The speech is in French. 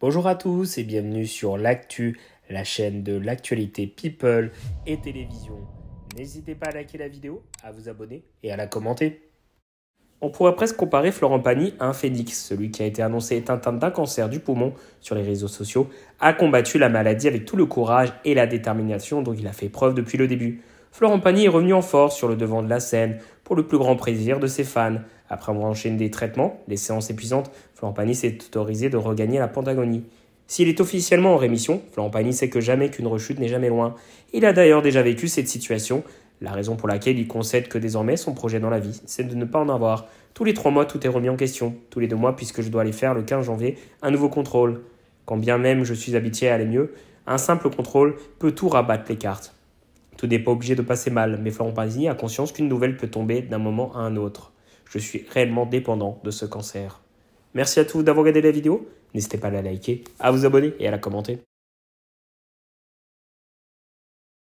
Bonjour à tous et bienvenue sur l'actu, la chaîne de l'actualité people et télévision. N'hésitez pas à liker la vidéo, à vous abonner et à la commenter. On pourrait presque comparer Florent Pagny à un phénix, celui qui a été annoncé atteint d'un cancer du poumon sur les réseaux sociaux, a combattu la maladie avec tout le courage et la détermination dont il a fait preuve depuis le début. Florent Pagny est revenu en force sur le devant de la scène pour le plus grand plaisir de ses fans. Après avoir enchaîné des traitements, les séances épuisantes, Florent Pagny s'est autorisé de regagner la Pentagonie. S'il est officiellement en rémission, Florent Pagny sait que jamais qu'une rechute n'est jamais loin. Il a d'ailleurs déjà vécu cette situation, la raison pour laquelle il concède que désormais son projet dans la vie, c'est de ne pas en avoir. Tous les trois mois, tout est remis en question. Tous les deux mois, puisque je dois aller faire le 15 janvier un nouveau contrôle. Quand bien même je suis habitué à aller mieux, un simple contrôle peut tout rabattre les cartes. Tout n'est pas obligé de passer mal, mais Florent y a conscience qu'une nouvelle peut tomber d'un moment à un autre. Je suis réellement dépendant de ce cancer. Merci à tous d'avoir regardé la vidéo. N'hésitez pas à la liker, à vous abonner et à la commenter.